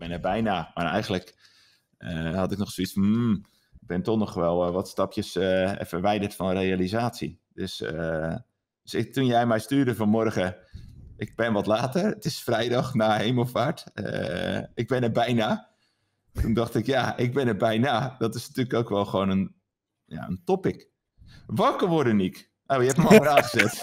ben er bijna. Maar eigenlijk eh, had ik nog zoiets van, hmm, ik ben toch nog wel eh, wat stapjes uh, eh, verwijderd van realisatie. Dus, dus toen jij mij stuurde vanmorgen, ik ben wat later, het is vrijdag na hemelvaart, ik ben er bijna. Toen dacht ik, ja, ik ben er bijna. Dat is natuurlijk ook wel gewoon een, ja, een topic. Wakker worden, Niek. Oh, je hebt me al aangezet.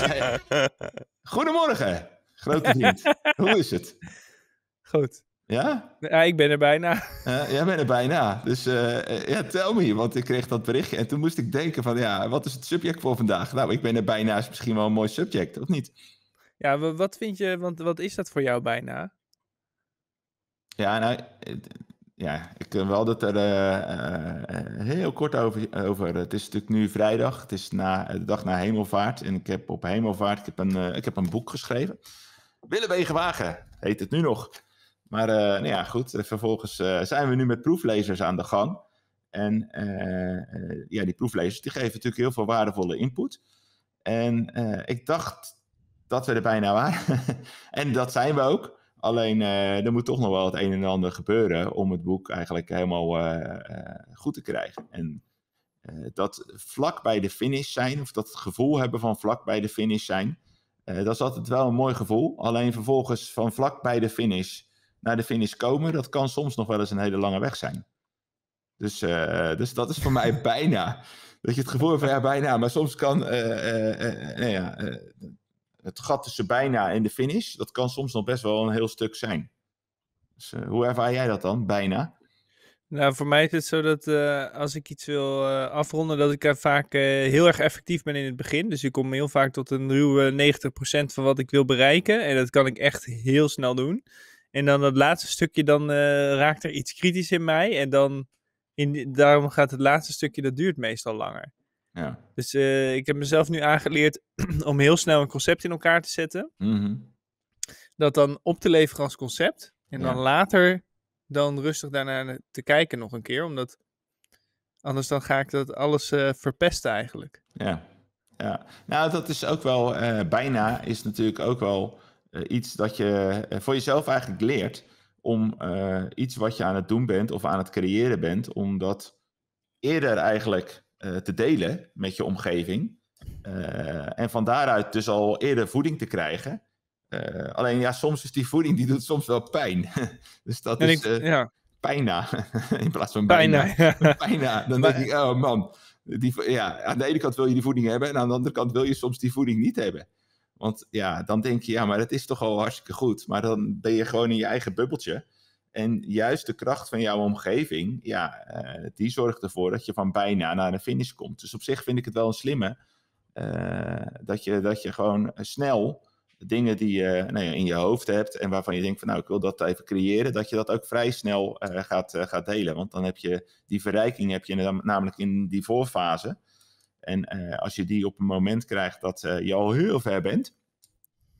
Goedemorgen, grote vriend. Hoe is het? Goed. Ja? Ja, ik ben er bijna. jij bent er bijna. Dus uh, ja, tell me, want ik kreeg dat berichtje. En toen moest ik denken van, ja, wat is het subject voor vandaag? Nou, ik ben er bijna is misschien wel een mooi subject, of niet? Ja, wat vind je, want wat is dat voor jou bijna? Ja, nou, eh, ja, ik kan wel dat er eh, eh, eh, heel kort over, over. Het is natuurlijk nu vrijdag. Het is na, de dag na Hemelvaart. En ik heb op Hemelvaart ik heb een, ik heb een boek geschreven. Willewegen Wagen heet het nu nog. Maar uh, nou ja, goed. Vervolgens zijn we nu met proeflezers aan de gang. En ja, die proeflezers die geven natuurlijk heel veel waardevolle input. En ik dacht dat we er bijna waren. en dat zijn we ook. Alleen eh, er moet toch nog wel het een en ander gebeuren om het boek eigenlijk helemaal eh, eh, goed te krijgen. En dat vlak bij de finish zijn, of dat gevoel hebben van vlak bij de finish zijn, dat is altijd wel een mooi gevoel. Alleen vervolgens van vlak bij de finish naar de finish komen, dat kan soms nog wel eens een hele lange weg zijn. Dus, dus dat is voor mij bijna. Dat je het gevoel hebt van ja, bijna. Maar soms kan. Uh, ja, het gat tussen bijna en de finish, dat kan soms nog best wel een heel stuk zijn. Dus, eh, hoe ervaar jij dat dan, bijna? Nou, voor mij is het zo dat eh, als ik iets wil eh, afronden, dat ik vaak heel erg effectief ben in het begin. Dus ik kom heel vaak tot een ruwe 90% van wat ik wil bereiken. En dat kan ik echt heel snel doen. En dan dat laatste stukje, dan raakt er iets kritisch in mij. En dan, in, daarom gaat het laatste stukje, dat duurt meestal langer. Ja. Dus eh, ik heb mezelf nu aangeleerd om heel snel een concept in elkaar te zetten. Mhm. Dat dan op te leveren als concept. En dan later dan rustig daarna te kijken nog een keer. Omdat anders dan ga ik dat alles eh, verpesten eigenlijk. Ja. ja, nou dat is ook wel, eh, bijna is natuurlijk ook wel iets dat je voor jezelf eigenlijk leert. Om iets wat je aan het doen bent of aan het creëren bent, omdat eerder eigenlijk eh, te delen met je omgeving. Eh, en van daaruit dus al eerder voeding te krijgen. Eh, alleen ja, soms is die voeding, die doet soms wel pijn. dus dat is pijn ja. in plaats van bijna. Bijna. Dan denk ik, oh man. Die, ja, aan de ene kant wil je die voeding hebben en aan de andere kant wil je soms die voeding niet hebben. Want ja, dan denk je, ja, maar dat is toch al hartstikke goed. Maar dan ben je gewoon in je eigen bubbeltje. En juist de kracht van jouw omgeving, ja, eh, die zorgt ervoor dat je van bijna naar de finish komt. Dus op zich vind ik het wel een slimme eh, dat, je, dat je gewoon eh, snel dingen die je nou in je hoofd hebt en waarvan je denkt van nou ik wil dat even creëren, dat je dat ook vrij snel gaat, gaat delen. Want dan heb je die verrijking heb je namelijk in die voorfase. En als je die op een moment krijgt dat je al heel ver bent,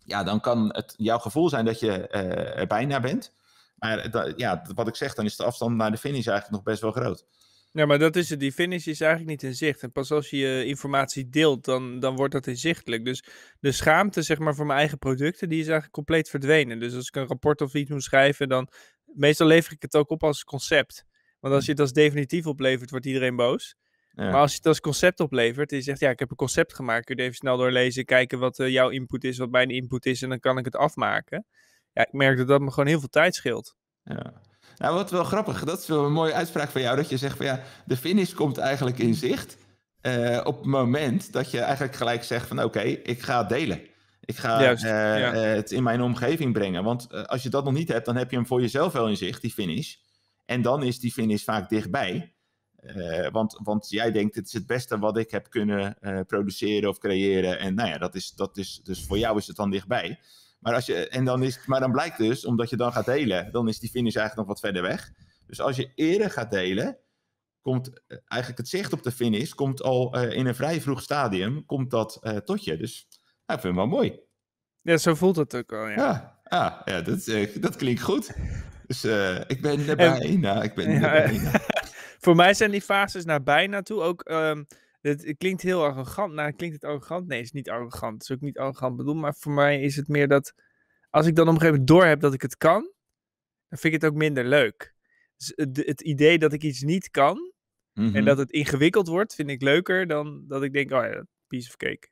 ja, dan kan het jouw gevoel zijn dat je er bijna bent. Maar ja, wat ik zeg, dan is de afstand naar de finish eigenlijk nog best wel groot. Ja, maar dat is het. Die finish is eigenlijk niet in zicht. En pas als je eh, informatie deelt, dan, dan wordt dat inzichtelijk. Dus de schaamte, zeg maar, voor mijn eigen producten, die is eigenlijk compleet verdwenen. Dus als ik een rapport of iets moet schrijven, dan... Meestal lever ik het ook op als concept. Want als je het als definitief oplevert, wordt iedereen boos. Maar als je het als concept oplevert, en je zegt, ja, ik heb een concept gemaakt. Kun je even snel doorlezen, kijken wat eh, jouw input is, wat mijn input is. En dan kan ik het afmaken ik merk dat dat me gewoon heel veel tijd scheelt. Ja. Nou, wat wel grappig, dat is wel een mooie uitspraak van jou, dat je zegt van ja, de finish komt eigenlijk in zicht eh, op het moment dat je eigenlijk gelijk zegt van oké, ik ga het delen. Ik ga eh, het in mijn omgeving brengen. Want eh, als je dat nog niet hebt, dan heb je hem voor jezelf wel in zicht, die finish. En dan is die finish vaak dichtbij. want, want jij denkt, het is het beste wat ik heb kunnen produceren of creëren. En nou ja, dat is, dat is, dus voor jou is het dan dichtbij. Maar, als je, en dan is, maar dan blijkt dus, omdat je dan gaat delen, dan is die finish eigenlijk nog wat verder weg. Dus als je eerder gaat delen, komt eh, eigenlijk het zicht op de finish, komt al eh, in een vrij vroeg stadium, komt dat eh, tot je. Dus nou, ik vind hem wel mooi. Ja, zo voelt het ook wel. ja. Ja, ah, ja dat, dat klinkt goed. Dus ik ben er bijna, ik ben bijna. voor mij zijn die fases naar bijna toe ook... Ehm, het, klinkt heel arrogant. klinkt het arrogant? Nee, het is niet arrogant. Het is ook niet arrogant bedoeld. Maar voor mij is het meer dat als ik dan op een gegeven moment doorheb dat ik het kan, dan vind ik het ook minder leuk. Dus het, het idee dat ik iets niet kan en mhm. dat het ingewikkeld wordt, vind ik leuker dan dat ik denk, oh ja, piece of cake.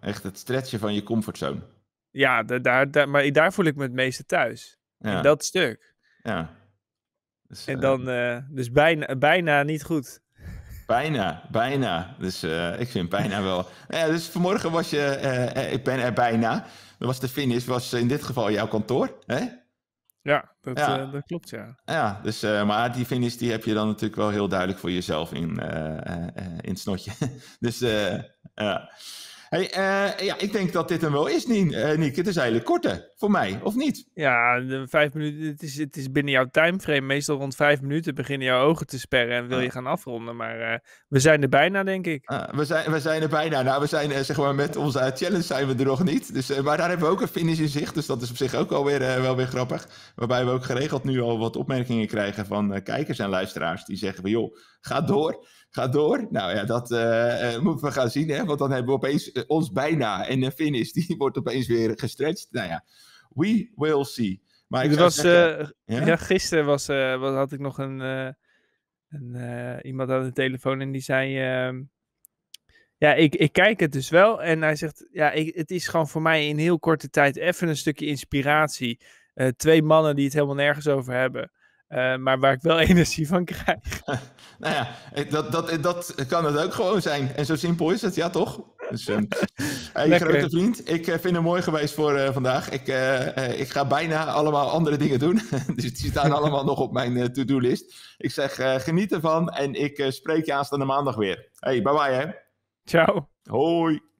echt het stretchen van je comfortzone. Ja, daar, daar, maar daar voel ik me het meeste thuis. In dat stuk. Ja. Dus, en eh, dan, eh, dus bijna, bijna niet goed. Bijna, bijna. Dus eh, ik vind bijna wel. Nou ja, dus vanmorgen was je, eh, eh, ik ben er bijna. Dat was de finish, was in dit geval jouw kantoor. Hè? Ja, dat, dat klopt, ja. Ja, dus, maar die finish die heb je dan natuurlijk wel heel duidelijk voor jezelf in, in het snotje. dus ja. Hey, eh, ja, ik denk dat dit hem wel is, Nien, uh, eh, Niek. Het is eigenlijk korte, voor mij, of niet? Ja, de vijf minuten, het is, het is binnen jouw timeframe. Meestal rond vijf minuten beginnen jouw ogen te sperren en wil je ah. gaan afronden. Maar eh, we zijn er bijna, denk ik. Ah, we, zijn, we zijn er bijna. Nou, we zijn zeg maar met onze challenge zijn we er nog niet. Dus, maar daar hebben we ook een finish in zicht. Dus dat is op zich ook alweer wel weer grappig. Waarbij we ook geregeld nu al wat opmerkingen krijgen van kijkers en luisteraars. Die zeggen van, joh, ga door, ga door. Nou ja, dat moeten we gaan zien, hè. Want dan hebben we opeens ons bijna en de finish, die wordt opeens weer gestretched. Nou ja, we will see. Maar ik was, eh, ja? gisteren was, eh, was, had ik nog een, eh, een iemand aan de telefoon en die zei... Ehm, ja, ik, ik kijk het dus wel. En hij zegt, ja, ik, het is gewoon voor mij in heel korte tijd even een stukje inspiratie. twee mannen die het helemaal nergens over hebben. maar waar ik wel energie van krijg. nou ja, dat, dat, dat kan het ook gewoon zijn. En zo simpel is het, ja toch? Dus, um, hey, grote vriend, ik eh, vind het mooi geweest voor eh, vandaag. Ik, eh, ik ga bijna allemaal andere dingen doen. dus die staan allemaal nog op mijn to-do-list. Ik zeg, geniet ervan en ik spreek je aanstaande maandag weer. Hey, bye bye hè. Ciao. Hoi.